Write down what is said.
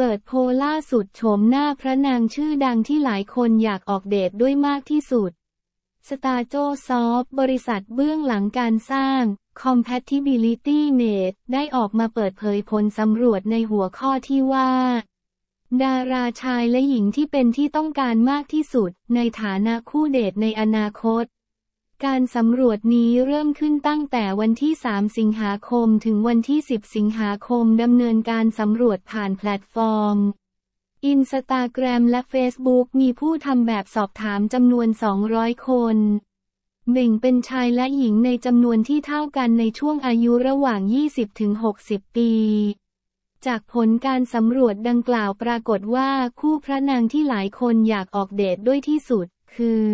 เปิดโพล่าสุดโฉมหน้าพระนางชื่อดังที่หลายคนอยากออกเดทด้วยมากที่สุด สตาโจซอฟบริษัทเบื้องหลังการสร้าง Compatibility Mate ได้ออกมาเปิดเผยผลสำรวจในหัวข้อที่ว่า ดาราชายและหญิงที่เป็นที่ต้องการมากที่สุด ในฐานะคู่เดทในอนาคตการสำรวจนี้เริ่มขึ้นตั้งแต่วันที่ 3 สิงหาคม ถึงวันที่ 10 สิงหาคม ดำเนินการสำรวจผ่านแพลตฟอร์มอินสตาแกรมและเฟซบุ๊กมีผู้ทำแบบสอบถามจำนวน 200 คนหนึ่งเป็นชายและหญิงในจำนวนที่เท่ากันในช่วงอายุระหว่าง 20-60 ปี จากผลการสำรวจดังกล่าวปรากฏว่า คู่พระนางที่หลายคนอยากออกเดทด้วยที่สุด คือ